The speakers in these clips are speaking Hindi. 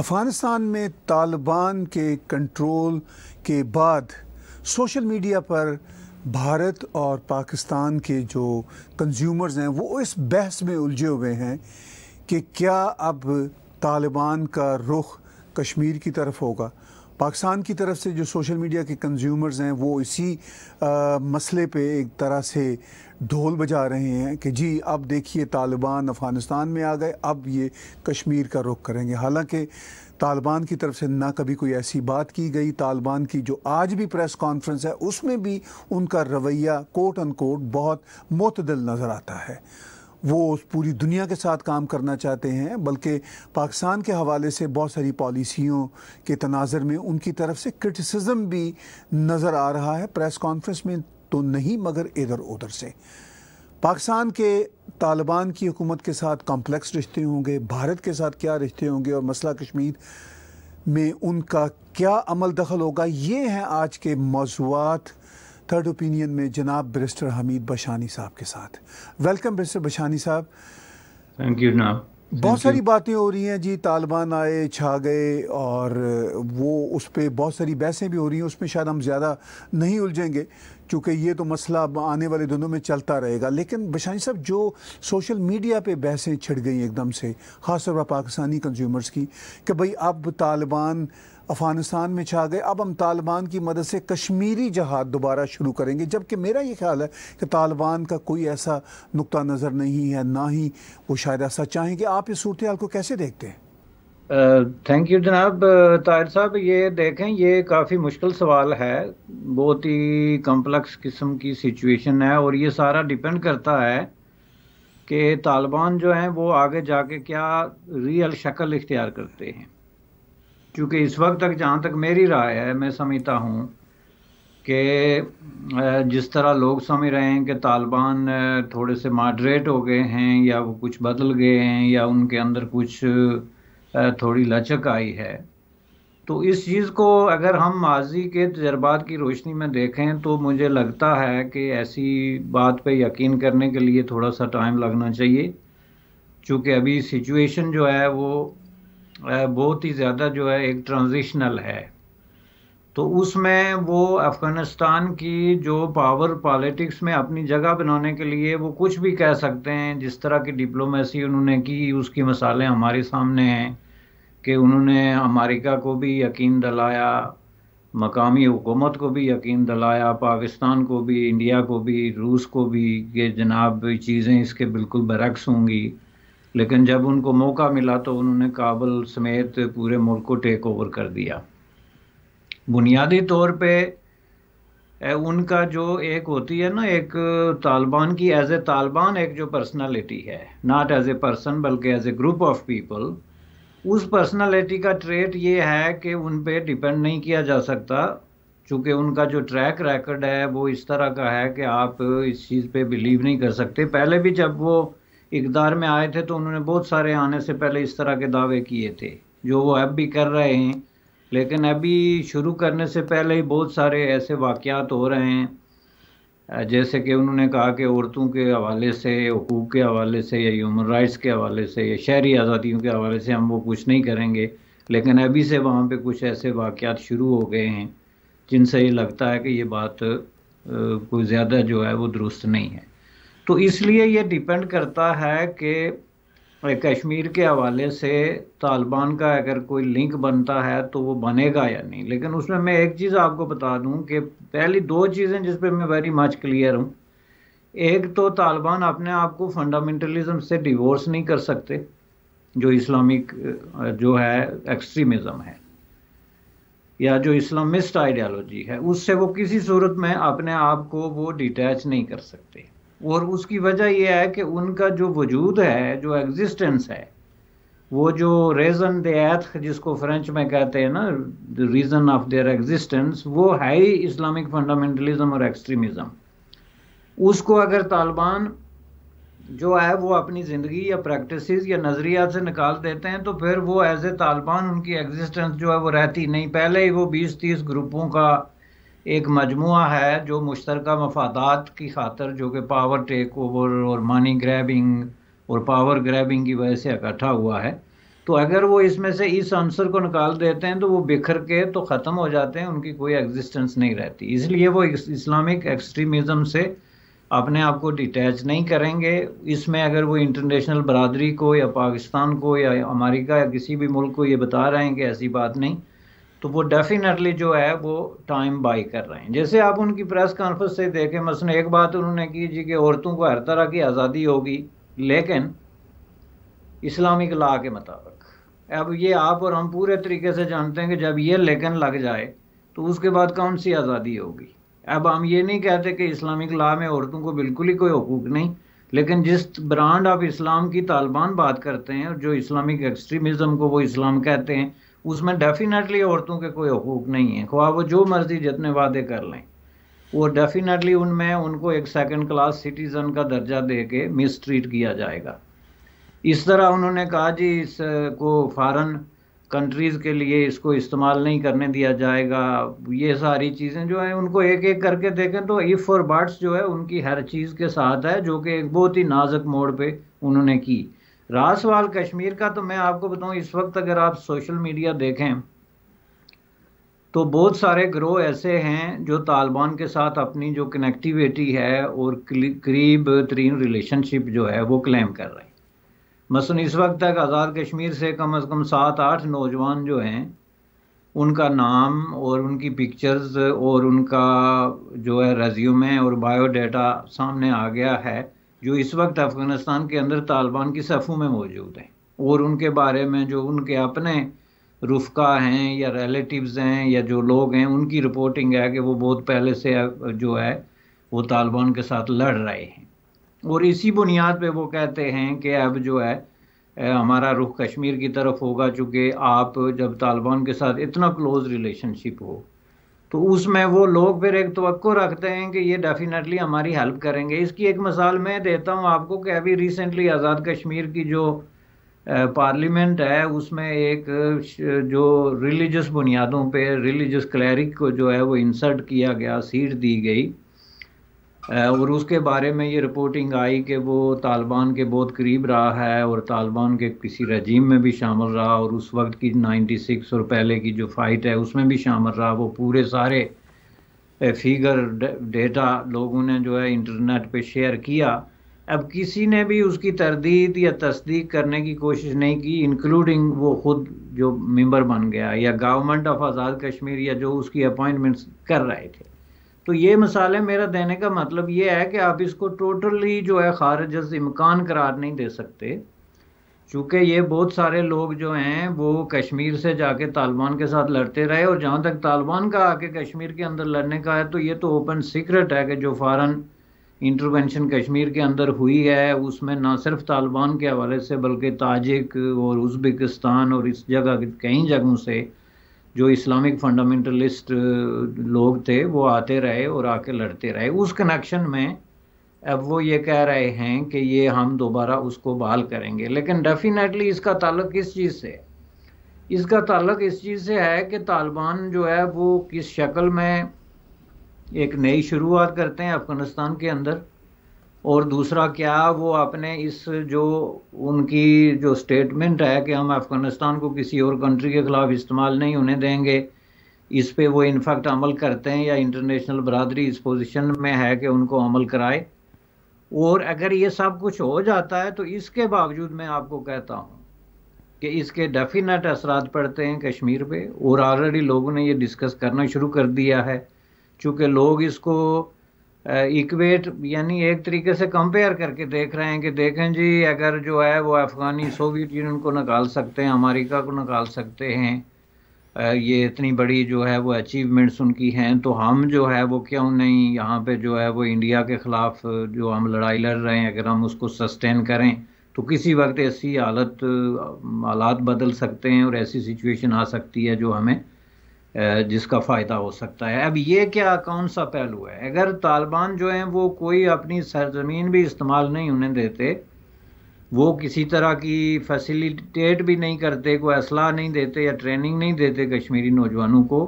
अफ़गानिस्तान में तालिबान के कंट्रोल के बाद सोशल मीडिया पर भारत और पाकिस्तान के जो कंज्यूमर्स हैं वो इस बहस में उलझे हुए हैं कि क्या अब तालिबान का रुख कश्मीर की तरफ होगा पाकिस्तान की तरफ से जो सोशल मीडिया के कंज्यूमर्स हैं वो इसी आ, मसले पे एक तरह से ढोल बजा रहे हैं कि जी अब देखिए तालिबान अफ़गानिस्तान में आ गए अब ये कश्मीर का रुख करेंगे हालांकि तालिबान की तरफ से ना कभी कोई ऐसी बात की गई तालिबान की जो आज भी प्रेस कॉन्फ्रेंस है उसमें भी उनका रवैया कोट अन कोट बहुत मतदल नज़र आता है वो पूरी दुनिया के साथ काम करना चाहते हैं बल्कि पाकिस्तान के हवाले से बहुत सारी पॉलिसियों के तनाजर में उनकी तरफ से क्रिटिसिज्म भी नज़र आ रहा है प्रेस कॉन्फ्रेंस में तो नहीं मगर इधर उधर से पाकिस्तान के तालिबान की हुकूमत के साथ कॉम्प्लेक्स रिश्ते होंगे भारत के साथ क्या रिश्ते होंगे और मसला कश्मीर में उनका क्या अमल दखल होगा ये हैं आज के मौजूद थर्ड ओपिनियन में जनाब ब्रिस्टर हमीद बशानी साहब के साथ वेलकम ब्रिस्टर बशानी साहब थैंक यू जनाब बहुत सारी बातें हो रही हैं जी तालिबान आए छा गए और वो उस पर बहुत सारी बहसें भी हो रही हैं उसमें शायद हम ज़्यादा नहीं उलझेंगे क्योंकि ये तो मसला आने वाले दिनों में चलता रहेगा लेकिन बशानी साहब जो सोशल मीडिया पे बहसें छिड़ गई एकदम से खासतौर पर पाकिस्तानी कंज्यूमर्स की कि भाई अब तालिबान अफ़गानिस्तान में छा गए अब हम तालिबान की मदद से कश्मीरी जहाद दोबारा शुरू करेंगे जबकि मेरा ये ख्याल है कि तालिबान का कोई ऐसा नुकता नज़र नहीं है ना ही वो शायद ऐसा चाहेंगे आप इस सूरत को कैसे देखते हैं थैंक यू जनाब ताहिर साहब ये देखें ये काफ़ी मुश्किल सवाल है बहुत ही कम्प्लेक्स किस्म की सिचुएशन है और ये सारा डिपेंड करता है कि तालिबान जो हैं वो आगे जाके क्या रियल शक्ल इख्तियार करते हैं क्योंकि इस वक्त तक जहाँ तक मेरी राय है मैं समझता हूँ कि जिस तरह लोग समझ रहे हैं कि तालिबान थोड़े से मॉडरेट हो गए हैं या वो कुछ बदल गए हैं या उनके अंदर कुछ थोड़ी लचक आई है तो इस चीज़ को अगर हम माजी के तजर्बात की रोशनी में देखें तो मुझे लगता है कि ऐसी बात पे यकीन करने के लिए थोड़ा सा टाइम लगना चाहिए चूँकि अभी सिचुएशन जो है वो बहुत ही ज़्यादा जो है एक ट्रांजिशनल है तो उसमें वो अफ़गानिस्तान की जो पावर पॉलिटिक्स में अपनी जगह बनाने के लिए वो कुछ भी कह सकते हैं जिस तरह की डिप्लोमेसी उन्होंने की उसकी मसालें हमारे सामने हैं कि उन्होंने अमेरिका को भी यकीन दिलाया मकामी हुकूमत को भी यकीन दिलाया पाकिस्तान को भी इंडिया को भी रूस को भी कि जनाब चीज़ें इसके बिल्कुल बरक्स होंगी लेकिन जब उनको मौका मिला तो उन्होंने काबुल समेत पूरे मुल्क को टेक ओवर कर दिया बुनियादी तौर पे उनका जो एक होती है ना एक तालिबान की एज ए तालिबान एक जो पर्सनालिटी है नॉट एज ए पर्सन बल्कि as a group of people उस पर्सनालिटी का ट्रेट ये है कि उन पे डिपेंड नहीं किया जा सकता चूँकि उनका जो ट्रैक रिकॉर्ड है वो इस तरह का है कि आप इस चीज़ पे बिलीव नहीं कर सकते पहले भी जब वो इकदार में आए थे तो उन्होंने बहुत सारे आने से पहले इस तरह के दावे किए थे जो वो अब भी कर रहे हैं लेकिन अभी शुरू करने से पहले ही बहुत सारे ऐसे वाक़ात हो रहे हैं जैसे कि उन्होंने कहा कि औरतों के हवाले से हकूक़ के हवाले से या ह्यूमन राइट्स के हवाले से या शहरी आज़ादियों के हवाले से हम वो कुछ नहीं करेंगे लेकिन अभी से वहाँ पे कुछ ऐसे वाक़ात शुरू हो गए हैं जिनसे ये लगता है कि ये बात कोई ज़्यादा जो है वो दुरुस्त नहीं है तो इसलिए ये डिपेंड करता है कि कश्मीर के हवाले से तालिबान का अगर कोई लिंक बनता है तो वो बनेगा या नहीं लेकिन उसमें मैं एक चीज़ आपको बता दूं कि पहली दो चीज़ें जिस पे मैं वेरी मच क्लियर हूँ एक तो तालिबान अपने आप को फंडामेंटलिज्म से डिवोर्स नहीं कर सकते जो इस्लामिक जो है एक्सट्रीमिज्म है या जो इस्लामिस्ट आइडियालॉजी है उससे वो किसी सूरत में अपने आप को वो डिटैच नहीं कर सकते और उसकी वजह यह है कि उनका जो वजूद है जो एग्जिस्टेंस है वो जो रेजन दे एथ जिसको फ्रेंच में कहते हैं ना the reason of their existence वो है ही इस्लामिक फंडामेंटलिज्म और एक्सट्रीमिज़म उसको अगर तालिबान जो है वो अपनी ज़िंदगी या प्रैक्टिस या नजरिया से निकाल देते हैं तो फिर वो एज ए तालिबान उनकी एग्जिस्टेंस जो है वो रहती नहीं पहले ही वो बीस तीस ग्रुपों का एक मजमू है जो मुश्तर मफादात की खातर जो कि पावर टेक ओवर और मनी ग्रैबिंग और पावर ग्रैबिंग की वजह से इकट्ठा हुआ है तो अगर वो इसमें से इस आंसर को निकाल देते हैं तो वो बिखर के तो ख़त्म हो जाते हैं उनकी कोई एग्जिस्टेंस नहीं रहती इसलिए वो इस्लामिक एक्सट्रीमिज़म से अपने आप को डिटैच नहीं करेंगे इसमें अगर वो इंटरनेशनल बरदरी को या पाकिस्तान को या अमेरिका या किसी भी मुल्क को ये बता रहे हैं कि ऐसी बात नहीं तो वो डेफिनेटली जो है वो टाइम बाई कर रहे हैं जैसे आप उनकी प्रेस कॉन्फ्रेंस से देखें मसने एक बात उन्होंने की जी कि औरतों को हर तरह की आज़ादी होगी लेकिन इस्लामिक ला के मुताबिक अब ये आप और हम पूरे तरीके से जानते हैं कि जब ये लेकिन लग जाए तो उसके बाद कौन सी आज़ादी होगी अब हम ये नहीं कहते कि इस्लामिक ला में औरतों को बिल्कुल ही कोई हकूक नहीं लेकिन जिस ब्रांड आप इस्लाम की तालिबान बात करते हैं जो इस्लामिक एक्सट्रीमिज़म को वो इस्लाम कहते हैं उसमें डेफिनेटली औरतों के कोई हकूक नहीं है ख्वाह वो जो मर्जी जितने वादे कर लें वो डेफिनेटली उनमें उनको एक सेकंड क्लास सिटीज़न का दर्जा दे के मिसट्रीट किया जाएगा इस तरह उन्होंने कहा जी इसको फॉरन कंट्रीज़ के लिए इसको इस्तेमाल नहीं करने दिया जाएगा ये सारी चीज़ें जो है उनको एक एक करके देखें तो इफ़ और बर्ड्स जो है उनकी हर चीज़ के साथ है जो कि एक बहुत ही नाजुक मोड़ पे उन्होंने की रहा सवाल कश्मीर का तो मैं आपको बताऊं इस वक्त अगर आप सोशल मीडिया देखें तो बहुत सारे ग्रोह ऐसे हैं जो तालिबान के साथ अपनी जो कनेक्टिविटी है और करीब तरीन रिलेशनशिप जो है वो क्लेम कर रहे हैं मसलन इस वक्त तक आज़ाद कश्मीर से कम अज़ कम सात आठ नौजवान जो हैं उनका नाम और उनकी पिक्चर्स और उनका जो है रेज्यूमे और बायोडाटा सामने आ गया है जो इस वक्त अफ़गानिस्तान के अंदर तालिबान की सफ़ों में मौजूद हैं और उनके बारे में जो उनके अपने रुफका हैं या रिलेटिव्स हैं या जो लोग हैं उनकी रिपोर्टिंग है कि वो बहुत पहले से जो है वो तालिबान के साथ लड़ रहे हैं और इसी बुनियाद पे वो कहते हैं कि अब जो है हमारा रुख कश्मीर की तरफ होगा चूँकि आप जब तालिबान के साथ इतना क्लोज़ रिलेशनशिप हो तो उसमें वो लोग फिर एक तो रखते हैं कि ये डेफिनेटली हमारी हेल्प करेंगे इसकी एक मिसाल मैं देता हूँ आपको कि अभी रिसेंटली आज़ाद कश्मीर की जो पार्लियामेंट है उसमें एक जो रिलीजस बुनियादों पे रिलीजस क्लैरिक को जो है वो इंसर्ट किया गया सीट दी गई और उसके बारे में ये रिपोर्टिंग आई कि वो तालिबान के बहुत करीब रहा है और तालिबान के किसी रजीम में भी शामिल रहा और उस वक्त की 96 और पहले की जो फ़ाइट है उसमें भी शामिल रहा वो पूरे सारे फिगर डेटा लोगों ने जो है इंटरनेट पे शेयर किया अब किसी ने भी उसकी तरदीद या तस्दीक करने की कोशिश नहीं की इंक्लूडिंग वो खुद जो मेम्बर बन गया या गवर्नमेंट ऑफ आज़ाद कश्मीर या जो उसकी अपॉइंटमेंट्स कर रहे थे तो ये मसाले मेरा देने का मतलब ये है कि आप इसको टोटली जो है खारज इम्कान करार नहीं दे सकते चूँकि ये बहुत सारे लोग जो हैं वो कश्मीर से जाके तालिबान के साथ लड़ते रहे और जहाँ तक तालिबान का आके कश्मीर के अंदर लड़ने का है तो ये तो ओपन सीक्रेट है कि जो फ़ारन इंटरवेंशन कश्मीर के अंदर हुई है उसमें ना सिर्फ तालिबान के हवाले से बल्कि ताजिक और उज़्बेकिस्तान और इस जगह कई जगहों से जो इस्लामिक फंडामेंटलिस्ट uh, लोग थे वो आते रहे और आके लड़ते रहे उस कनेक्शन में अब वो ये कह रहे हैं कि ये हम दोबारा उसको बहाल करेंगे लेकिन डेफिनेटली इसका ताल्लुक किस चीज़ से है इसका ताल्लुक इस चीज़ से है कि तालिबान जो है वो किस शक्ल में एक नई शुरुआत करते हैं अफ़गानिस्तान के अंदर और दूसरा क्या वो अपने इस जो उनकी जो स्टेटमेंट है कि हम अफ़गानिस्तान को किसी और कंट्री के ख़िलाफ़ इस्तेमाल नहीं होने देंगे इस पे वो इनफैक्ट अमल करते हैं या इंटरनेशनल बरदरी इस पोजीशन में है कि उनको अमल कराए और अगर ये सब कुछ हो जाता है तो इसके बावजूद मैं आपको कहता हूँ कि इसके डेफिनेट असरा पड़ते हैं कश्मीर पे और ऑलरेडी लोगों ने ये डिस्कस करना शुरू कर दिया है चूँकि लोग इसको इक्वेट यानी एक तरीके से कंपेयर करके देख रहे हैं कि देखें जी अगर जो है वो अफ़गानी सोवियत यूनियन को निकाल सकते हैं अमेरिका को निकाल सकते हैं ये इतनी बड़ी जो है वो अचीवमेंट्स उनकी हैं तो हम जो है वो क्यों नहीं यहाँ पे जो है वो इंडिया के ख़िलाफ़ जो हम लड़ाई लड़ रहे हैं अगर हम उसको सस्टेन करें तो किसी वक्त ऐसी हालत हालात बदल सकते हैं और ऐसी सिचुएशन आ सकती है जो हमें जिसका फ़ायदा हो सकता है अब ये क्या कौन सा पहलू है अगर तालिबान जो हैं वो कोई अपनी सरजमीन भी इस्तेमाल नहीं होने देते वो किसी तरह की फैसिलिटेट भी नहीं करते कोई असलाह नहीं देते या ट्रेनिंग नहीं देते कश्मीरी नौजवानों को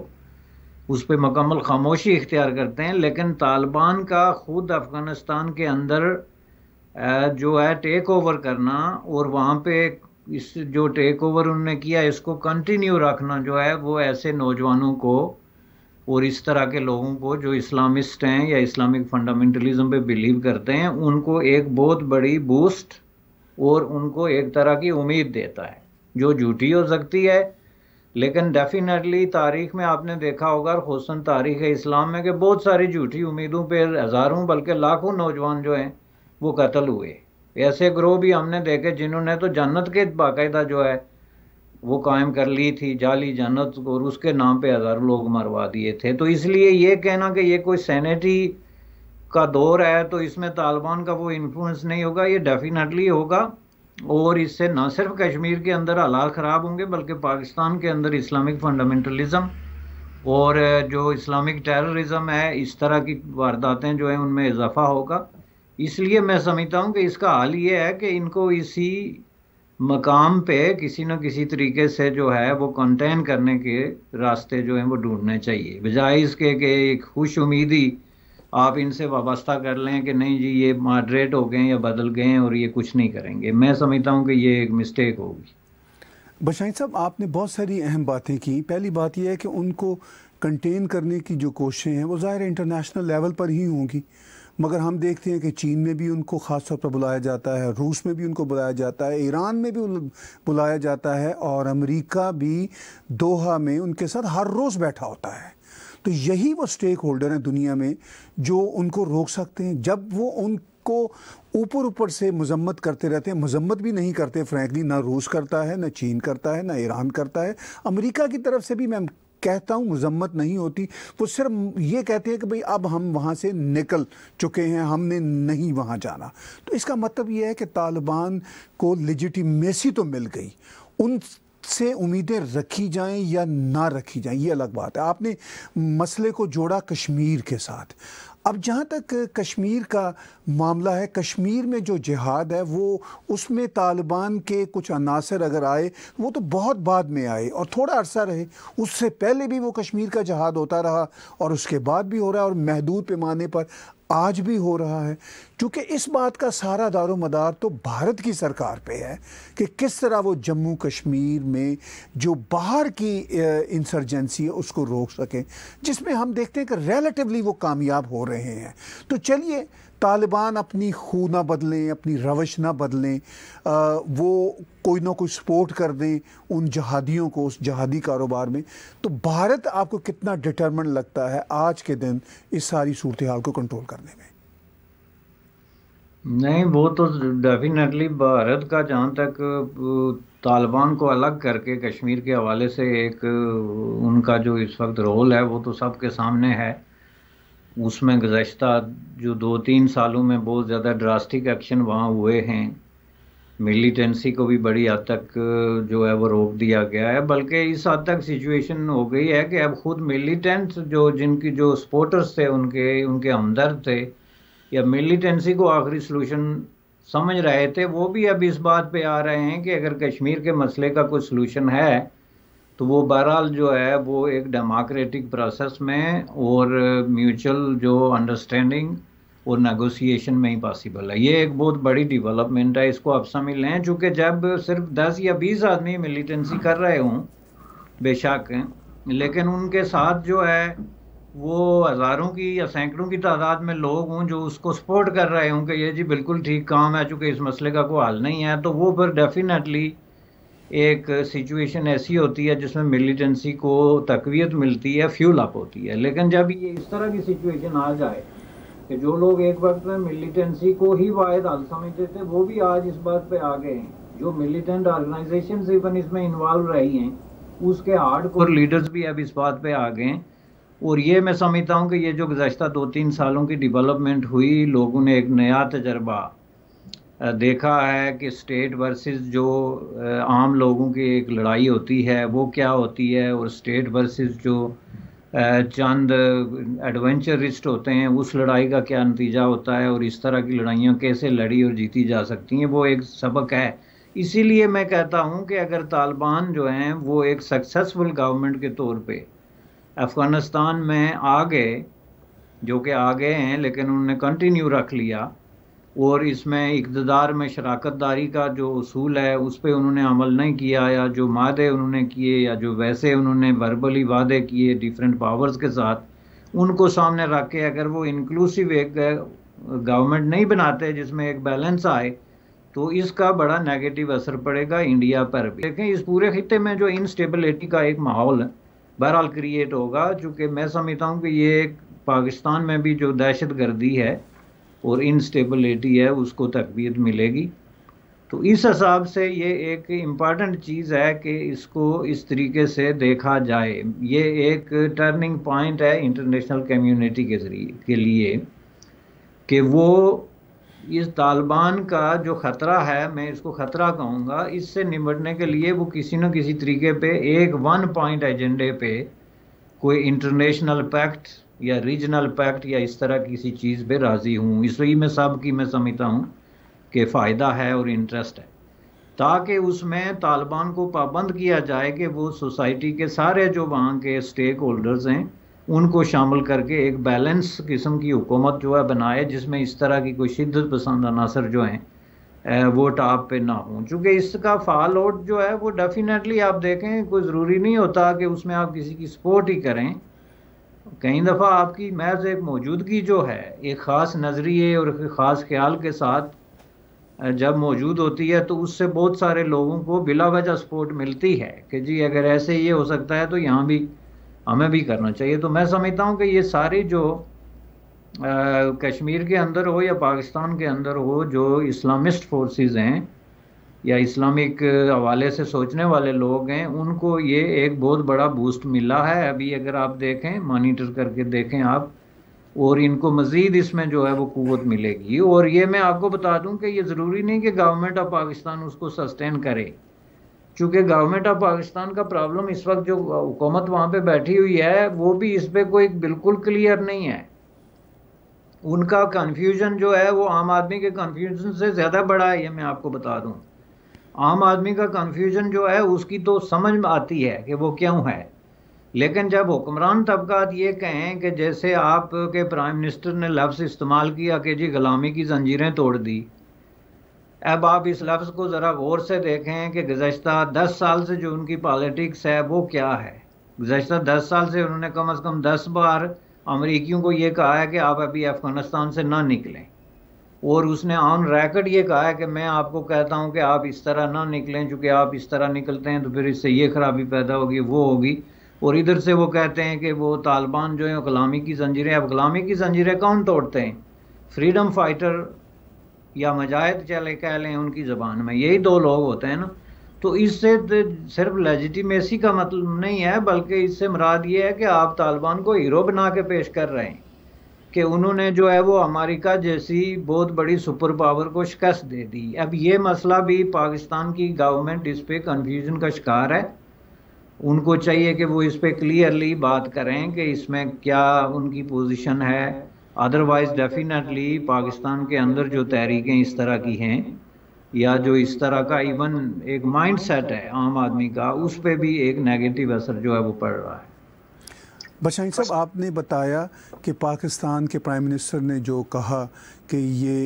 उस पर मकमल खामोशी इख्तियार करते हैं लेकिन तालिबान का खुद अफ़गानिस्तान के अंदर जो है टेक ओवर करना और वहाँ पे इस जो टेक ओवर उन्होंने किया इसको कंटिन्यू रखना जो है वो ऐसे नौजवानों को और इस तरह के लोगों को जो इस्लामिस्ट हैं या इस्लामिक फंडामेंटलिज्म पे बिलीव करते हैं उनको एक बहुत बड़ी बूस्ट और उनको एक तरह की उम्मीद देता है जो झूठी हो सकती है लेकिन डेफिनेटली तारीख में आपने देखा होगा हसन तारीख है इस्लाम में कि बहुत सारी झूठी उम्मीदों पर हज़ारों बल्कि लाखों नौजवान जो हैं वो कत्ल हुए ऐसे ग्रोह भी हमने देखे जिन्होंने तो जन्नत के बाकायदा जो है वो कायम कर ली थी जाली जन्नत को और उसके नाम पे हज़ारों लोग मरवा दिए थे तो इसलिए ये कहना कि ये कोई सैनिटी का दौर है तो इसमें तालिबान का वो इन्फ्लुएंस नहीं होगा ये डेफिनेटली होगा और इससे ना सिर्फ कश्मीर के अंदर हालात ख़राब होंगे बल्कि पाकिस्तान के अंदर इस्लामिक फंडामेंटलिज़म और जो इस्लामिक टेररिज्म है इस तरह की वारदातें जो हैं उनमें इजाफा होगा इसलिए मैं समझता हूँ कि इसका हाल ये है कि इनको इसी मकाम पे किसी न किसी तरीके से जो है वो कंटेन करने के रास्ते जो हैं वो ढूंढने चाहिए बजाय इसके कि एक खुश उम्मीदी आप इनसे वाबस्ता कर लें कि नहीं जी ये मॉडरेट हो गए या बदल गए और ये कुछ नहीं करेंगे मैं समझता हूँ कि ये एक मिस्टेक होगी बशाइन साहब आपने बहुत सारी अहम बातें की पहली बात यह है कि उनको कंटेन करने की जो कोशिशें हैं वो ज़ाहिर इंटरनेशनल लेवल पर ही होंगी मगर हम देखते हैं कि चीन में भी उनको ख़ास तौर पर बुलाया जाता है रूस में भी उनको बुलाया जाता है ईरान में भी बुलाया जाता है और अमेरिका भी दोहा में उनके साथ हर रोज़ बैठा होता है तो यही वो स्टेक होल्डर हैं दुनिया में जो उनको रोक सकते हैं जब वो उन को ऊपर ऊपर से मजम्मत करते रहते हैं मजम्मत भी नहीं करते फ्रैंकली ना रूस करता है ना चीन करता है ना ईरान करता है अमेरिका की तरफ से भी मैं कहता हूँ मजम्मत नहीं होती वो सिर्फ ये कहते हैं कि भाई अब हम वहाँ से निकल चुके हैं हमने नहीं वहाँ जाना तो इसका मतलब ये है कि तालिबान को लेजिटिमेसी तो मिल गई उन से उम्मीदें रखी जाएं या ना रखी जाएं ये अलग बात है आपने मसले को जोड़ा कश्मीर के साथ अब जहाँ तक कश्मीर का मामला है कश्मीर में जो जिहाद है वो उसमें तालिबान के कुछ अनासर अगर आए वो तो बहुत बाद में आए और थोड़ा अरसा रहे उससे पहले भी वो कश्मीर का जहाद होता रहा और उसके बाद भी हो रहा है और महदूद पैमाने पर आज भी हो रहा है क्योंकि इस बात का सारा दारो मदार तो भारत की सरकार पे है कि किस तरह वो जम्मू कश्मीर में जो बाहर की इंसर्जेंसी है उसको रोक सकें जिसमें हम देखते हैं कि रिलेटिवली वो कामयाब हो रहे हैं तो चलिए तालिबान अपनी खू ना बदलें अपनी रवश ना बदलें आ, वो कोई ना कोई सपोर्ट कर दें उन जहादियों को उस जहादी कारोबार में तो भारत आपको कितना डिटर्मेंट लगता है आज के दिन इस सारी सूरत हाल को कंट्रोल करने में नहीं वो तो डेफिनेटली भारत का जहाँ तक तालिबान को अलग करके कश्मीर के हवाले से एक उनका जो इस वक्त रोल है वो तो सबके सामने है उसमें गुजशत जो दो तीन सालों में बहुत ज़्यादा ड्रास्टिक एक्शन वहाँ हुए हैं मिलिटेंसी को भी बड़ी हद तक जो है वो रोक दिया गया है बल्कि इस हद तक सिचुएशन हो गई है कि अब खुद मिलिटेंट्स जो जिनकी जो सपोर्टर्स थे उनके उनके हमदर्द थे या मिलिटेंसी को आखिरी सलूशन समझ रहे थे वो भी अब इस बात पे आ रहे हैं कि अगर कश्मीर के मसले का कोई सलूशन है तो वो बहरहाल जो है वो एक डेमोक्रेटिक प्रोसेस में और म्यूचुअल जो अंडरस्टैंडिंग और नेगोशिएशन में ही पॉसिबल है ये एक बहुत बड़ी डेवलपमेंट है इसको आप समझ लें चूँकि जब सिर्फ दस या बीस आदमी मिलिटेंसी कर रहे हों बेशक लेकिन उनके साथ जो है वो हज़ारों की या सैकड़ों की तादाद में लोग हों जो उसको सपोर्ट कर रहे हों कि ये जी बिल्कुल ठीक काम है चूँकि इस मसले का कोई हल नहीं है तो वो फिर डेफिनेटली एक सिचुएशन ऐसी होती है जिसमें मिलिटेंसी को तकवीत मिलती है फ्यूल अप होती है लेकिन जब ये इस तरह की सिचुएशन आ जाए कि जो लोग एक वक्त में मिलिटेंसी को ही वायद हल समझते थे वो भी आज इस बात पे आ गए हैं जो मिलिटेंट ऑर्गेनाइजेशन इवन इसमें इन्वॉल्व रही हैं उसके हार्ड कोर लीडर्स भी अब इस बात पे आ गए हैं और ये मैं समझता हूँ कि ये जो गुजशत दो तीन सालों की डेवलपमेंट हुई लोगों ने एक नया तजर्बा देखा है कि स्टेट वर्सेस जो आम लोगों की एक लड़ाई होती है वो क्या होती है और स्टेट वर्सेस जो चंद एडवेंचरिस्ट होते हैं उस लड़ाई का क्या नतीजा होता है और इस तरह की लड़ाइयाँ कैसे लड़ी और जीती जा सकती हैं वो एक सबक है इसीलिए मैं कहता हूँ कि अगर तालिबान जो हैं वो एक सक्सेसफुल गवर्नमेंट के तौर पे अफ़गानिस्तान में आ गए जो कि आ गए हैं लेकिन उन्होंने कंटिन्यू रख लिया और इसमें इकतदार में शराकत दारी का जो असूल है उस पर उन्होंने अमल नहीं किया या जो वादे उन्होंने किए या जो वैसे उन्होंने वर्बली वादे किए डिफरेंट पावर्स के साथ उनको सामने रख के अगर वो इंक्लूसिव एक गवर्नमेंट नहीं बनाते जिसमें एक बैलेंस आए तो इसका बड़ा नेगेटिव असर पड़ेगा इंडिया पर भी देखें इस पूरे खत्े में जो इनस्टेबिलिटी का एक माहौल बहरहाल क्रिएट होगा चूँकि मैं समझता हूँ कि ये पाकिस्तान में भी जो दहशत गर्दी है और इनस्टेबिलिटी है उसको तकबीद मिलेगी तो इस हिसाब से ये एक इम्पॉर्टेंट चीज़ है कि इसको इस तरीके से देखा जाए ये एक टर्निंग पॉइंट है इंटरनेशनल कम्युनिटी के जरिए के लिए कि वो इस तालिबान का जो ख़तरा है मैं इसको ख़तरा कहूँगा इससे निपटने के लिए वो किसी न किसी तरीके पे एक वन पॉइंट एजेंडे पे कोई इंटरनेशनल पैक्ट या रीजनल पैक्ट या इस तरह किसी चीज़ पे राज़ी हूँ इसलिए मैं सब की मैं समझता हूँ कि फ़ायदा है और इंटरेस्ट है ताकि उसमें तालिबान को पाबंद किया जाए कि वो सोसाइटी के सारे जो वहाँ के स्टेक होल्डर्स हैं उनको शामिल करके एक बैलेंस किस्म की हुकूमत जो है बनाए जिसमें इस तरह की कोई शिदत पसंद अनासर जो हैं वो टॉप पे ना हों चूँकि इसका फॉल आउट जो है वो डेफिनेटली आप देखें कोई ज़रूरी नहीं होता कि उसमें आप किसी की सपोर्ट ही करें कई दफ़ा आपकी महज एक मौजूदगी जो है एक ख़ास नज़रिए और एक ख़ास ख्याल के साथ जब मौजूद होती है तो उससे बहुत सारे लोगों को बिला वजह सपोर्ट मिलती है कि जी अगर ऐसे ये हो सकता है तो यहाँ भी हमें भी करना चाहिए तो मैं समझता हूँ कि ये सारी जो आ, कश्मीर के अंदर हो या पाकिस्तान के अंदर हो जो इस्लामिस्ट फोर्सेस हैं या इस्लामिक हवाले से सोचने वाले लोग हैं उनको ये एक बहुत बड़ा बूस्ट मिला है अभी अगर आप देखें मॉनिटर करके देखें आप और इनको मज़ीद इसमें जो है वो क़ुत मिलेगी और ये मैं आपको बता दूं कि ये ज़रूरी नहीं कि गवर्नमेंट ऑफ पाकिस्तान उसको सस्टेन करे चूँकि गवर्नमेंट ऑफ पाकिस्तान का प्रॉब्लम इस वक्त जो हुकूमत वहाँ पर बैठी हुई है वो भी इस पर कोई बिल्कुल क्लियर नहीं है उनका कन्फ्यूज़न जो है वो आम आदमी के कन्फ्यूज़न से ज़्यादा बड़ा है ये मैं आपको बता दूँ आम आदमी का कन्फ्यूजन जो है उसकी तो समझ में आती है कि वो क्यों है लेकिन जब हुक्मरान तबकात ये कहें कि जैसे आप के प्राइम मिनिस्टर ने लफ्ज़ इस्तेमाल किया कि जी ग़ुलामी की जंजीरें तोड़ दी अब आप इस लफ्ज़ को ज़रा गौर से देखें कि गुज्त दस साल से जो उनकी पॉलिटिक्स है वो क्या है गुज्त दस साल से उन्होंने कम अज़ कम दस बार अमरीकियों को ये कहा है कि आप अभी अफ़गानिस्तान से ना निकलें और उसने ऑन रैकेट ये कहा है कि मैं आपको कहता हूँ कि आप इस तरह ना निकलें चूँकि आप इस तरह निकलते हैं तो फिर इससे ये खराबी पैदा होगी वो होगी और इधर से वो कहते हैं कि वो तालिबान जो है गुलामी की जंजीरें अब गुलामी की जंजीरें कौन तोड़ते हैं फ्रीडम फाइटर या मजाहद चले कह लें उनकी ज़बान में यही दो लोग होते हैं ना तो इससे तो सिर्फ लेजिटिमेसी का मतलब नहीं है बल्कि इससे मराद ये है कि आप तालिबान को हीरो बना के पेश कर रहे हैं कि उन्होंने जो है वो अमेरिका जैसी बहुत बड़ी सुपर पावर को शिकस्त दे दी अब ये मसला भी पाकिस्तान की गवर्नमेंट इस पर कन्फ्यूजन का शिकार है उनको चाहिए कि वो इस पर क्लियरली बात करें कि इसमें क्या उनकी पोजीशन है अदरवाइज़ डेफिनेटली पाकिस्तान के अंदर जो तहरीकें इस तरह की हैं या जो इस तरह का इवन एक माइंड सेट है आम आदमी का उस पर भी एक नेगेटिव असर जो है वो पड़ रहा है बशाइन साहब आपने बताया कि पाकिस्तान के प्राइम मिनिस्टर ने जो कहा कि ये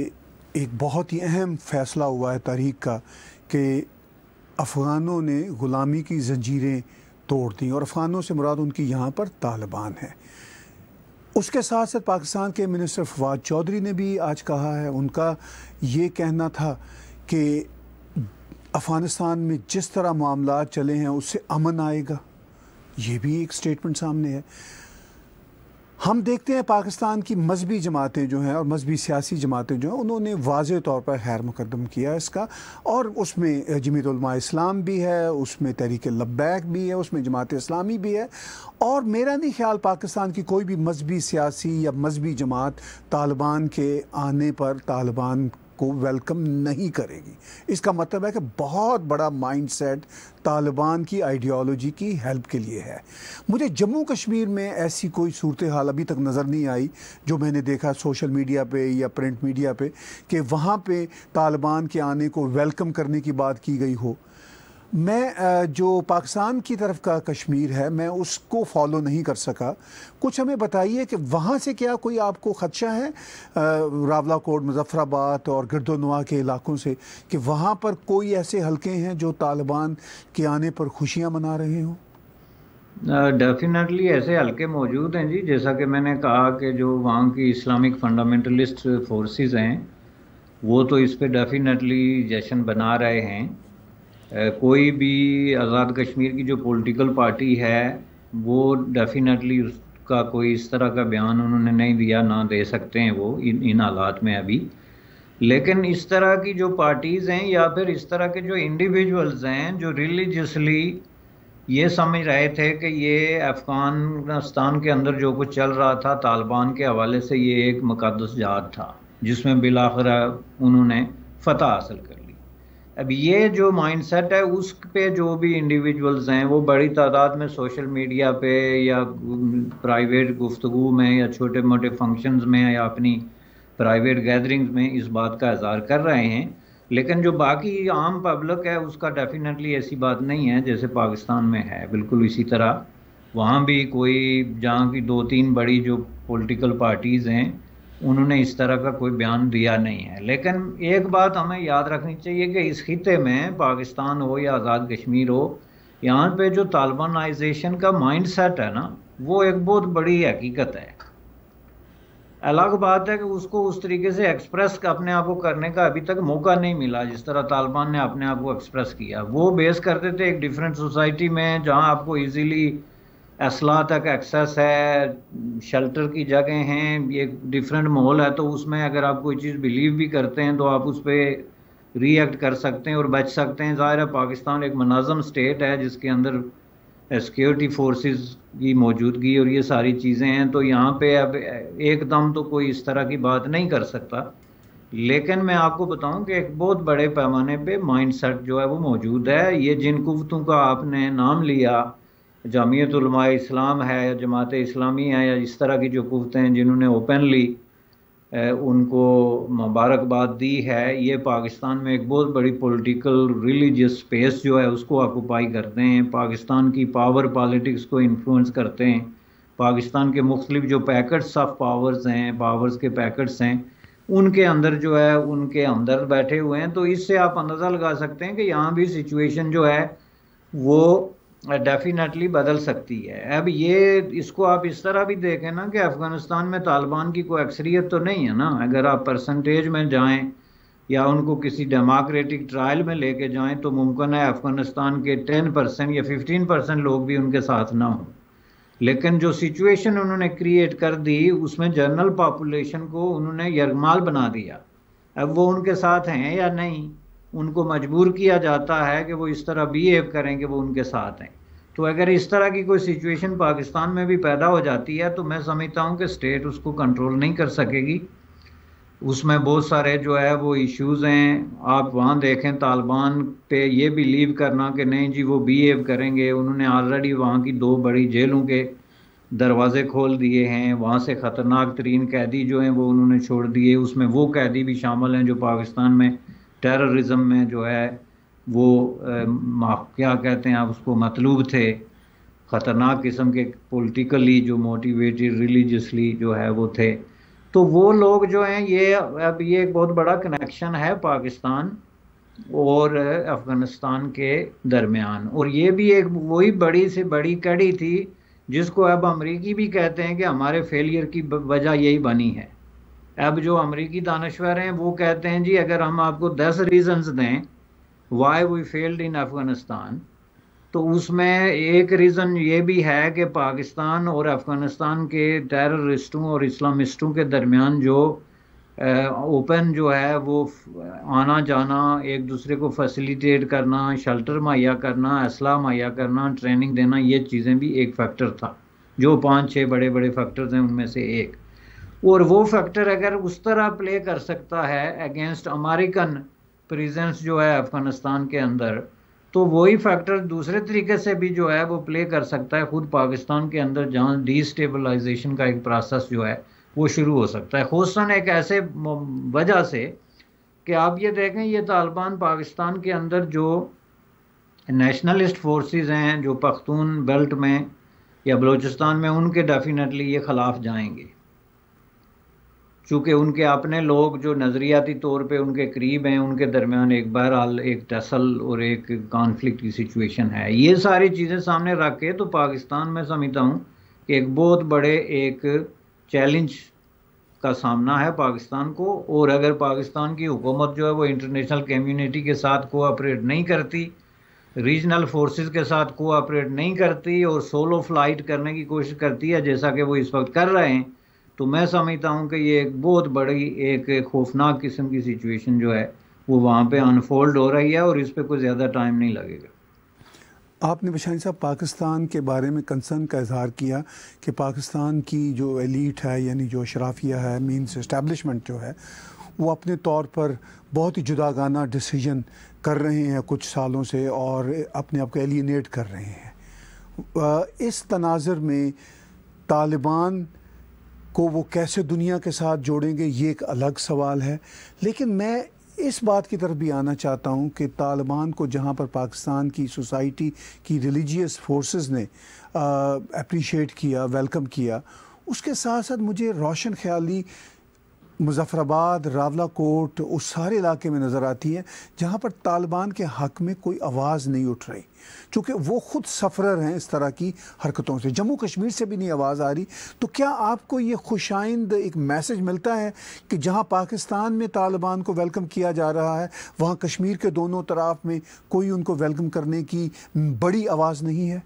एक बहुत ही अहम फ़ैसला हुआ है तारीख का कि अफ़गानों ने ग़ुलामी की जंजीरें तोड़ दी और अफ़गानों से मुराद उनकी यहाँ पर तालिबान है उसके साथ साथ पाकिस्तान के मिनिस्टर फवाद चौधरी ने भी आज कहा है उनका ये कहना था कि अफ़गानिस्तान में जिस तरह मामला चले हैं उससे अमन आएगा ये भी एक स्टेटमेंट सामने है हम देखते हैं पाकिस्तान की मजहबी जमातें जो हैं और मजहबी सियासी जमातें जो हैं उन्होंने वाज तौर पर खैर मुकदम किया है इसका और उसमें जमीतलमा इस्लाम भी है उसमें तहरीक लब्बैक भी है उसमें जमात इस्लामी भी है और मेरा नहीं ख्याल पाकिस्तान की कोई भी मजहबी सियासी या मजहबी जमात तालिबान के आने पर तालिबान को वेलकम नहीं करेगी इसका मतलब है कि बहुत बड़ा माइंडसेट तालिबान की आइडियोलॉजी की हेल्प के लिए है मुझे जम्मू कश्मीर में ऐसी कोई सूरत हाल अभी तक नज़र नहीं आई जो मैंने देखा सोशल मीडिया पे या प्रिंट मीडिया पे कि वहाँ पे तालिबान के आने को वेलकम करने की बात की गई हो मैं जो पाकिस्तान की तरफ का कश्मीर है मैं उसको फॉलो नहीं कर सका कुछ हमें बताइए कि वहाँ से क्या कोई आपको ख़दशा है रावला कोट मुजफ़राबाद और गिरदोनवा के इलाकों से कि वहाँ पर कोई ऐसे हलके हैं जो तालिबान के आने पर खुशियाँ मना रहे हों डेफिनेटली ऐसे हल्के मौजूद हैं जी जैसा कि मैंने कहा कि जो वहाँ की इस्लामिक फंडामेंटलिस्ट फोर्सेस हैं वो तो इस पे डेफिनेटली जश्न बना रहे हैं कोई भी आज़ाद कश्मीर की जो पॉलिटिकल पार्टी है वो डेफिनेटली उसका कोई इस तरह का बयान उन्होंने नहीं दिया ना दे सकते हैं वो इन इन हालात में अभी लेकिन इस तरह की जो पार्टीज़ हैं या फिर इस तरह के जो इंडिविजुअल्स हैं जो रिलीजसली ये समझ रहे थे कि ये अफ़गानिस्तान के अंदर जो कुछ चल रहा था तालिबान के हवाले से ये एक मुकदस जात था जिसमें बिलाखरा उन्होंने फतह हासिल कर अब ये जो माइंडसेट है उस पे जो भी इंडिविजुअल्स हैं वो बड़ी तादाद में सोशल मीडिया पे या प्राइवेट गुफ्तगु में या छोटे मोटे फंक्शंस में या अपनी प्राइवेट गैदरिंग्स में इस बात का इजहार कर रहे हैं लेकिन जो बाकी आम पब्लिक है उसका डेफिनेटली ऐसी बात नहीं है जैसे पाकिस्तान में है बिल्कुल इसी तरह वहाँ भी कोई जहाँ की दो तीन बड़ी जो पोलिटिकल पार्टीज़ हैं उन्होंने इस तरह का कोई बयान दिया नहीं है लेकिन एक बात हमें याद रखनी चाहिए कि इस खिते में पाकिस्तान हो या आज़ाद कश्मीर हो यहाँ पे जो तालिबानाइजेशन का माइंड सेट है ना वो एक बहुत बड़ी हकीकत है अलग बात है कि उसको उस तरीके से एक्सप्रेस अपने आप को करने का अभी तक मौका नहीं मिला जिस तरह तालिबान ने अपने आप को एक्सप्रेस किया वो बेस करते थे एक डिफरेंट सोसाइटी में जहाँ आपको ईजिली असला तक एक्सेस है शेल्टर की जगह हैं ये डिफरेंट माहौल है तो उसमें अगर आप कोई चीज़ बिलीव भी करते हैं तो आप उस पर रिएक्ट कर सकते हैं और बच सकते हैं ज़ाहिर है पाकिस्तान एक मनाजम स्टेट है जिसके अंदर सिक्योरिटी फोर्सेस की मौजूदगी और ये सारी चीज़ें हैं तो यहाँ पे अब एकदम तो कोई इस तरह की बात नहीं कर सकता लेकिन मैं आपको बताऊं कि एक बहुत बड़े पैमाने पे माइंडसेट जो है वो मौजूद है ये जिन कुतों का आपने नाम लिया जामियतलमा इस्लाम है या जमात इस्लामी है या इस तरह की जो कुतें जिन्होंने ओपनली उनको मुबारकबाद दी है ये पाकिस्तान में एक बहुत बड़ी पॉलिटिकल रिलीजियस स्पेस जो है उसको आकुपाई करते हैं पाकिस्तान की पावर पॉलिटिक्स को इन्फ्लुएंस करते हैं पाकिस्तान के मुख्तलिफ जो पैकेट्स ऑफ पावर्स हैं पावर्स के पैकेट्स हैं उनके अंदर जो है उनके अंदर बैठे हुए हैं तो इससे आप अंदाज़ा लगा सकते हैं कि यहाँ भी सिचुएशन जो है वो डेफिनेटली बदल सकती है अब ये इसको आप इस तरह भी देखें ना कि अफ़गानिस्तान में तालिबान की कोई अक्सरियत तो नहीं है ना अगर आप परसेंटेज में जाएं या उनको किसी डेमोक्रेटिक ट्रायल में लेके जाएं तो मुमकिन है अफ़गानिस्तान के 10 परसेंट या 15 परसेंट लोग भी उनके साथ ना हों लेकिन जो सिचुएशन उन्होंने क्रिएट कर दी उसमें जनरल पॉपुलेशन को उन्होंने यरगमाल बना दिया अब वो उनके साथ हैं या नहीं उनको मजबूर किया जाता है कि वो इस तरह बिहेव करें कि वो उनके साथ हैं तो अगर इस तरह की कोई सिचुएशन पाकिस्तान में भी पैदा हो जाती है तो मैं समझता हूँ कि स्टेट उसको कंट्रोल नहीं कर सकेगी उसमें बहुत सारे जो है वो इश्यूज हैं आप वहाँ देखें तालिबान पे ये बिलीव करना कि नहीं जी वो बिहेव करेंगे उन्होंने ऑलरेडी वहाँ की दो बड़ी जेलों के दरवाजे खोल दिए हैं वहाँ से ख़तरनाक तरीन कैदी जो हैं वो उन्होंने छोड़ दिए उसमें वो कैदी भी शामिल हैं जो पाकिस्तान में टेररिज्म में जो है वो क्या कहते हैं आप उसको मतलूब थे ख़तरनाक किस्म के पॉलिटिकली जो मोटिवेटेड रिलीजसली जो है वो थे तो वो लोग जो हैं ये अब ये एक बहुत बड़ा कनेक्शन है पाकिस्तान और अफ़गानिस्तान के दरमियान और ये भी एक वही बड़ी से बड़ी कड़ी थी जिसको अब अमरीकी भी कहते हैं कि हमारे फेलियर की वजह यही बनी है अब जो अमरीकी दानश्वर हैं वो कहते हैं जी अगर हम आपको दस रीजंस दें why we failed in Afghanistan तो उसमें एक रीज़न ये भी है कि पाकिस्तान और अफ़गानिस्तान के टेररिस्टों और इस्लामिस्टों के दरमियान जो ओपन जो है वो आना जाना एक दूसरे को फैसिलिटेट करना शल्टर मुहैया करना इसलाह मुहैया करना ट्रेनिंग देना ये चीज़ें भी एक फैक्टर था जो पांच छह बड़े बड़े फैक्टर्स हैं उनमें से एक और वो फैक्टर अगर उस तरह प्ले कर सकता है अगेंस्ट अमेरिकन प्रेजेंस जो है अफगानिस्तान के अंदर तो वही फैक्टर दूसरे तरीके से भी जो है वो प्ले कर सकता है खुद पाकिस्तान के अंदर जहाँ डिस्टेबलाइजेशन का एक प्रोसेस जो है वो शुरू हो सकता है खोसन एक ऐसे वजह से कि आप ये देखें ये तालिबान पाकिस्तान के अंदर जो नेशनलिस्ट फोर्सेस हैं जो पख्तून बेल्ट में या बलूचिस्तान में उनके डेफिनेटली ये खिलाफ जाएंगे चूँकि उनके अपने लोग जो नज़रियाती तौर पे उनके करीब हैं उनके दरमियान एक बहरहाल एक तसल और एक कॉन्फ्लिक्ट की सिचुएशन है ये सारी चीज़ें सामने रख के तो पाकिस्तान में समझता हूँ कि एक बहुत बड़े एक चैलेंज का सामना है पाकिस्तान को और अगर पाकिस्तान की हुकूमत जो है वो इंटरनेशनल कम्यूनिटी के साथ कोऑपरेट नहीं करती रीजनल फोर्सेस के साथ कोऑपरेट नहीं करती और सोलो फ्लाइट करने की कोशिश करती है जैसा कि वो इस वक्त कर रहे हैं तो मैं समझता हूँ कि ये एक बहुत बड़ी एक खौफनाक किस्म की सिचुएशन जो है वो वहाँ पे अनफोल्ड हो रही है और इस पर कोई ज़्यादा टाइम नहीं लगेगा आपने बशानी साहब पाकिस्तान के बारे में कंसर्न का इजहार किया कि पाकिस्तान की जो एलीट है यानी जो शराफिया है मीन्स इस्टेबलिशमेंट जो है वो अपने तौर पर बहुत ही जुदागाना डिसीजन कर रहे हैं कुछ सालों से और अपने आप को एलिनेट कर रहे हैं इस तनाजर में तालिबान को वो कैसे दुनिया के साथ जोड़ेंगे ये एक अलग सवाल है लेकिन मैं इस बात की तरफ भी आना चाहता हूँ कि तालिबान को जहाँ पर पाकिस्तान की सोसाइटी की रिलीजियस फोर्सेस ने अप्रिशिएट किया वेलकम किया उसके साथ साथ मुझे रोशन ख्याली मुजफ़राबाद कोट उस सारे इलाके में नज़र आती है जहाँ पर तालिबान के हक़ में कोई आवाज़ नहीं उठ रही चूँकि वो ख़ुद सफ़रर हैं इस तरह की हरकतों से जम्मू कश्मीर से भी नहीं आवाज़ आ रही तो क्या आपको ये खुशाइंद एक मैसेज मिलता है कि जहाँ पाकिस्तान में तालिबान को वेलकम किया जा रहा है वहाँ कश्मीर के दोनों तरफ में कोई उनको वेलकम करने की बड़ी आवाज़ नहीं है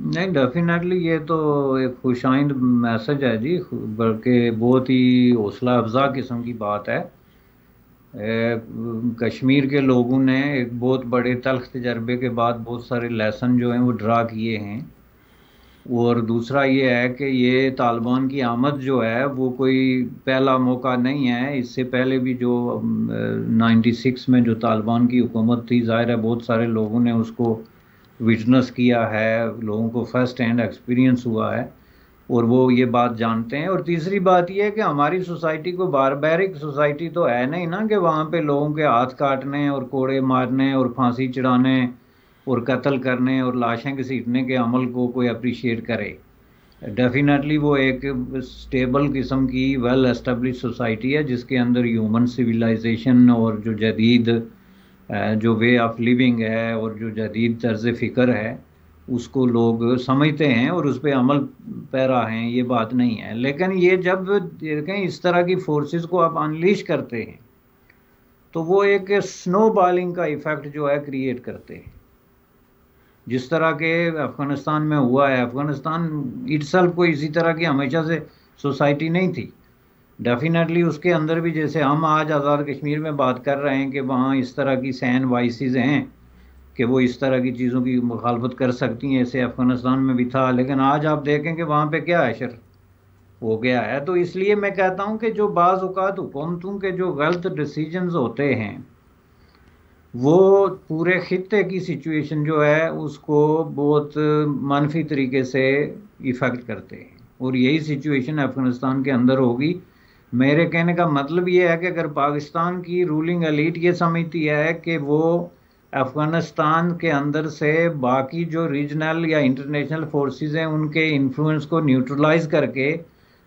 नहीं डेफिनेटली ये तो एक खुशाइंद मैसेज है जी बल्कि बहुत ही हौसला अफजा किस्म की बात है ए, कश्मीर के लोगों ने एक बहुत बड़े तलख तजर्बे के बाद बहुत सारे लेसन जो हैं वो ड्रा किए हैं और दूसरा ये है कि ये तालिबान की आमद जो है वो कोई पहला मौका नहीं है इससे पहले भी जो 96 में जो तालिबान की हुकूमत थी ज़ाहिर है बहुत सारे लोगों ने उसको विटनेस किया है लोगों को फर्स्ट हैंड एक्सपीरियंस हुआ है और वो ये बात जानते हैं और तीसरी बात ये है कि हमारी सोसाइटी को बारबैरिक सोसाइटी तो है नहीं ना कि वहाँ पे लोगों के हाथ काटने और कोड़े मारने और फांसी चढ़ाने और कत्ल करने और लाशें घसीटने के अमल को कोई अप्रिशिएट करे डेफिनेटली वो एक स्टेबल किस्म की वेल एस्टेब्लिश सोसाइटी है जिसके अंदर ह्यूमन सिविलाइजेशन और जो जदीद जो वे ऑफ लिविंग है और जो जदीद तर्ज फ़िक्र है उसको लोग समझते हैं और उस पर अमल पैरा हैं ये बात नहीं है लेकिन ये जब देखें इस तरह की फोर्सेस को आप अनलिश करते हैं तो वो एक स्नो बॉलिंग का इफ़ेक्ट जो है क्रिएट करते हैं जिस तरह के अफ़गानिस्तान में हुआ है अफ़गानिस्तान इट्सल्फ कोई इसी तरह की हमेशा से सोसाइटी नहीं थी डेफिनेटली उसके अंदर भी जैसे हम आज आज़ाद कश्मीर में बात कर रहे हैं कि वहाँ इस तरह की सैन वाइसिस हैं कि वो इस तरह की चीज़ों की मुखालफत कर सकती हैं ऐसे अफ़गानिस्तान में भी था लेकिन आज आप देखें कि वहाँ पर क्या अशर हो गया है तो इसलिए मैं कहता हूँ कि जो बाज़ हुकूमतों के जो गलत डिसीजनस होते हैं वो पूरे ख़त्े की सिचुएशन जो है उसको बहुत मनफी तरीके से इफ़ेक्ट करते हैं और यही सिचुएशन अफ़गानिस्तान के अंदर होगी मेरे कहने का मतलब ये है कि अगर पाकिस्तान की रूलिंग अलीट ये समझती है कि वो अफ़गानिस्तान के अंदर से बाकी जो रीजनल या इंटरनेशनल फोर्सेस हैं उनके इन्फ्लुएंस को न्यूट्रलाइज करके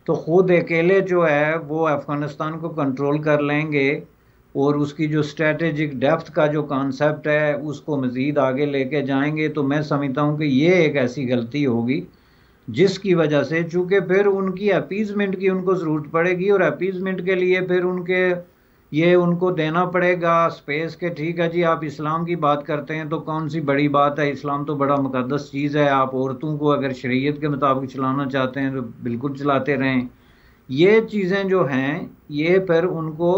तो खुद अकेले जो है वो अफ़गानिस्तान को कंट्रोल कर लेंगे और उसकी जो स्ट्रेटेजिक डेप्थ का जो कॉन्सेप्ट है उसको मज़ीद आगे लेके जाएंगे तो मैं समझता हूँ कि ये एक ऐसी गलती होगी जिसकी वजह से चूंकि फिर उनकी अपीजमेंट की उनको ज़रूरत पड़ेगी और अपीजमेंट के लिए फिर उनके ये उनको देना पड़ेगा स्पेस के ठीक है जी आप इस्लाम की बात करते हैं तो कौन सी बड़ी बात है इस्लाम तो बड़ा मुकदस चीज़ है आप औरतों को अगर शरीयत के मुताबिक चलाना चाहते हैं तो बिल्कुल चलाते रहें ये चीज़ें जो हैं ये फिर उनको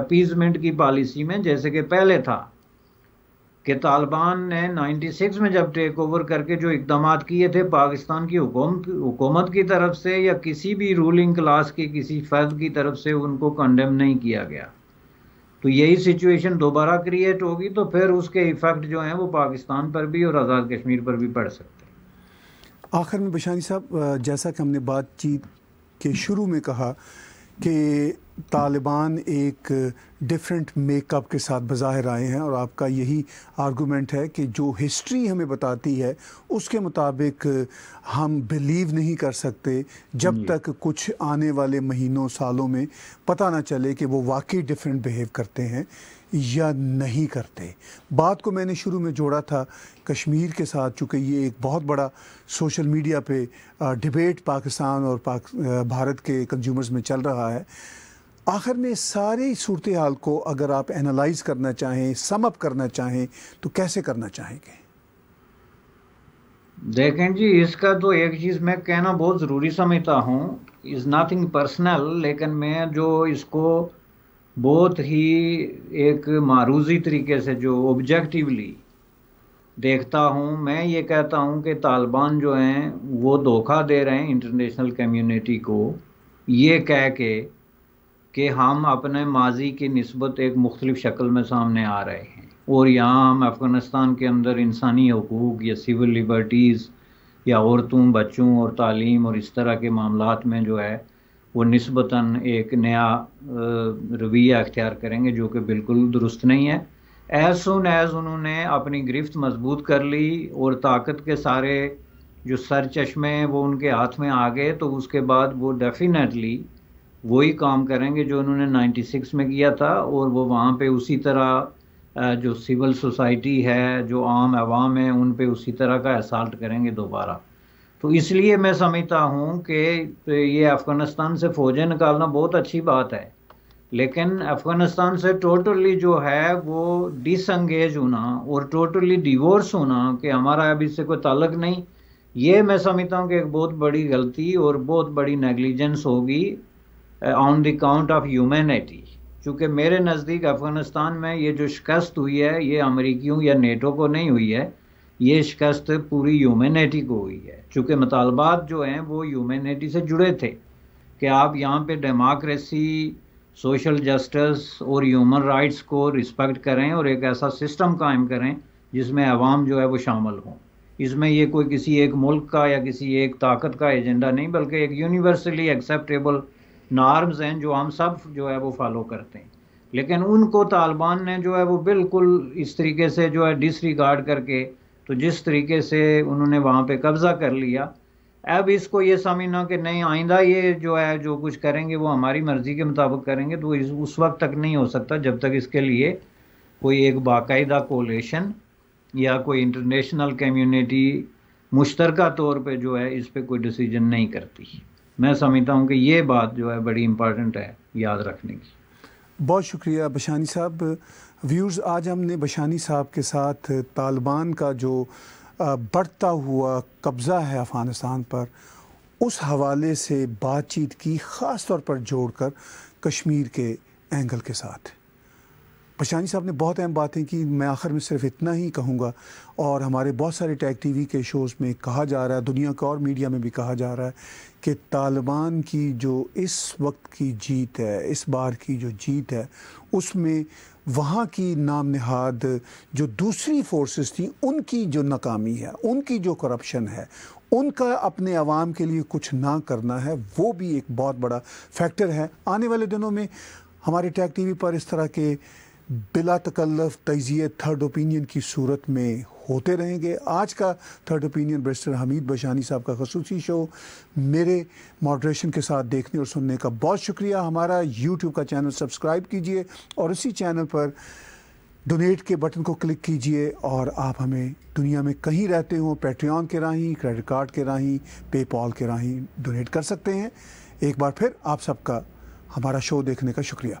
अपीजमेंट की पॉलिसी में जैसे कि पहले था कि तालिबान ने 96 में जब टेक ओवर करके जो इकदाम किए थे पाकिस्तान की हुकूमत की तरफ से या किसी भी रूलिंग क्लास के किसी फर्द की तरफ से उनको कंडेम नहीं किया गया तो यही सिचुएशन दोबारा क्रिएट होगी तो फिर उसके इफ़ेक्ट जो हैं वो पाकिस्तान पर भी और आज़ाद कश्मीर पर भी पड़ सकते हैं आखिर में बशानी साहब जैसा कि हमने बातचीत के शुरू में कहा कि तालिबान एक डिफरेंट मेकअप के साथ बज़ाहिर आए हैं और आपका यही आर्गुमेंट है कि जो हिस्ट्री हमें बताती है उसके मुताबिक हम बिलीव नहीं कर सकते जब तक कुछ आने वाले महीनों सालों में पता ना चले कि वो वाकई डिफरेंट बिहेव करते हैं या नहीं करते बात को मैंने शुरू में जोड़ा था कश्मीर के साथ चूँकि ये एक बहुत बड़ा सोशल मीडिया पे डिबेट पाकिस्तान और पाक भारत के कंज्यूमर्स में चल रहा है आखिर में सारी सूरत हाल को अगर आप एनालाइज करना चाहें समअप करना चाहें तो कैसे करना चाहेंगे देखें जी इसका तो एक चीज़ मैं कहना बहुत ज़रूरी समझता हूँ इज़ नथिंग पर्सनल लेकिन मैं जो इसको बहुत ही एक मारूजी तरीके से जो ऑब्जेक्टिवली देखता हूँ मैं ये कहता हूँ कि तालिबान जो हैं वो धोखा दे रहे हैं इंटरनेशनल कम्युनिटी को ये कह के कि हम अपने माजी की नस्बत एक मुख्तलिफ शक्ल में सामने आ रहे हैं और यहाँ हम अफ़गानिस्तान के अंदर इंसानी हकूक़ या सिविल लिबर्टीज़ या औरतों बच्चों और तालीम और इस तरह के मामला में जो है वो नस्बता एक नया रवैया अख्तियार करेंगे जो कि बिल्कुल दुरुस्त नहीं है एज सुन एज उन्होंने अपनी गिरफ्त मजबूत कर ली और ताकत के सारे जो सर चश्मे हैं वो उनके हाथ में आ गए तो उसके बाद वो डेफिनेटली वही काम करेंगे जो उन्होंने 96 में किया था और वो वहाँ पे उसी तरह जो सिविल सोसाइटी है जो आम आवाम है उन पे उसी तरह का असाल्ट करेंगे दोबारा तो इसलिए मैं समझता हूँ कि तो ये अफ़गानिस्तान से फ़ौजें निकालना बहुत अच्छी बात है लेकिन अफ़गानिस्तान से टोटली जो है वो डिसंगेज होना और टोटली डिवोर्स होना कि हमारा अभी इससे कोई ताल्लक नहीं ये मैं समझता हूँ कि एक बहुत बड़ी गलती और बहुत बड़ी नेग्लिजेंस होगी on the count of humanity क्योंकि मेरे नज़दीक अफ़गानिस्तान में ये जो शिकस्त हुई है ये अमरीकियों या नेटो को नहीं हुई है ये शिकस्त पूरी ह्यूमनिटी को हुई है चूँकि मतालबात जो हैं वो ह्यूमनिटी से जुड़े थे कि आप यहाँ पे डेमोक्रेसी सोशल जस्टिस और ह्यूमन राइट्स को रिस्पेक्ट करें और एक ऐसा सिस्टम कायम करें जिसमें आवाम जो है वो शामिल हों इसमें ये कोई किसी एक मुल्क का या किसी एक ताकत का एजेंडा नहीं बल्कि एक यूनिवर्सली एक्सेप्टेबल नॉर्म्स हैं जो हम सब जो है वो फॉलो करते हैं लेकिन उनको तालिबान ने जो है वो बिल्कुल इस तरीके से जो है डिसरिगार्ड करके तो जिस तरीके से उन्होंने वहाँ पे कब्ज़ा कर लिया अब इसको ये समझना कि नहीं आइंदा ये जो है जो कुछ करेंगे वो हमारी मर्ज़ी के मुताबिक करेंगे तो इस उस वक्त तक नहीं हो सकता जब तक इसके लिए कोई एक बाकायदा कोलेशन या कोई इंटरनेशनल कम्युनिटी मुश्तर तौर पे जो है इस पर कोई डिसीजन नहीं करती मैं समझता हूँ कि ये बात जो है बड़ी इम्पॉर्टेंट है याद रखने की बहुत शुक्रिया बशानी साहब व्यूर्स आज हमने बशानी साहब के साथ तालिबान का जो बढ़ता हुआ कब्ज़ा है अफ़गानिस्तान पर उस हवाले से बातचीत की ख़ास तौर पर जोड़कर कश्मीर के एंगल के साथ बशानी साहब ने बहुत अहम बातें की मैं आखिर में सिर्फ इतना ही कहूँगा और हमारे बहुत सारे टैग टीवी के शोज़ में कहा जा रहा है दुनिया के और मीडिया में भी कहा जा रहा है कि तालिबान की जो इस वक्त की जीत है इस बार की जो जीत है उसमें वहाँ की नाम नहाद जो दूसरी फोर्सेस थी उनकी जो नाकामी है उनकी जो करप्शन है उनका अपने आवाम के लिए कुछ ना करना है वो भी एक बहुत बड़ा फैक्टर है आने वाले दिनों में हमारे टी टीवी पर इस तरह के बिला तकल्लफ तजिए थर्ड ओपिनियन की सूरत में होते रहेंगे आज का third opinion barrister Hameed Bashani sahib का खसूसी शो मेरे मॉडरेशन के साथ देखने और सुनने का बहुत शुक्रिया हमारा यूट्यूब का चैनल सब्सक्राइब कीजिए और इसी चैनल पर डोनेट के बटन को क्लिक कीजिए और आप हमें दुनिया में कहीं रहते हो पेट्रियन के राही क्रेडिट कार्ड के राही पेपॉल के राही डोनेट कर सकते हैं एक बार फिर आप सबका हमारा शो देखने का शुक्रिया